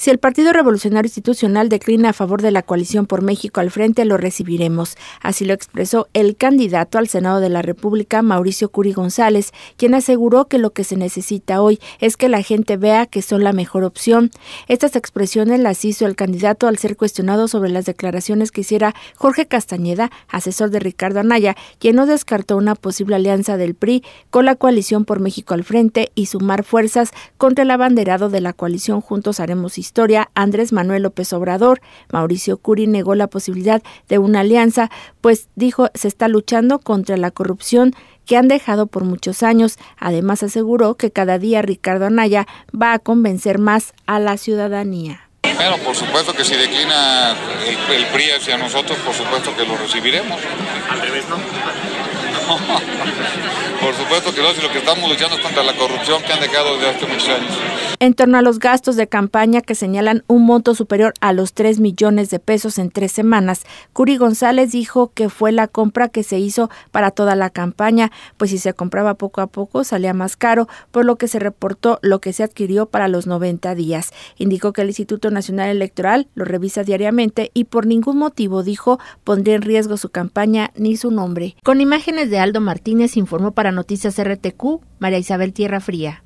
Si el Partido Revolucionario Institucional declina a favor de la coalición por México al frente, lo recibiremos. Así lo expresó el candidato al Senado de la República, Mauricio Curi González, quien aseguró que lo que se necesita hoy es que la gente vea que son la mejor opción. Estas expresiones las hizo el candidato al ser cuestionado sobre las declaraciones que hiciera Jorge Castañeda, asesor de Ricardo Anaya, quien no descartó una posible alianza del PRI con la coalición por México al frente y sumar fuerzas contra el abanderado de la coalición Juntos Haremos Historia historia Andrés Manuel López Obrador. Mauricio Curi negó la posibilidad de una alianza, pues dijo se está luchando contra la corrupción que han dejado por muchos años. Además aseguró que cada día Ricardo Anaya va a convencer más a la ciudadanía. Pero por supuesto que si declina el, PRI hacia nosotros, por supuesto que lo recibiremos. Al revés, Por supuesto que no, si lo que estamos luchando es contra la corrupción que han dejado desde hace muchos años en torno a los gastos de campaña que señalan un monto superior a los 3 millones de pesos en tres semanas. Curi González dijo que fue la compra que se hizo para toda la campaña, pues si se compraba poco a poco salía más caro, por lo que se reportó lo que se adquirió para los 90 días. Indicó que el Instituto Nacional Electoral lo revisa diariamente y por ningún motivo, dijo, pondría en riesgo su campaña ni su nombre. Con imágenes de Aldo Martínez informó para Noticias RTQ María Isabel Tierra Fría.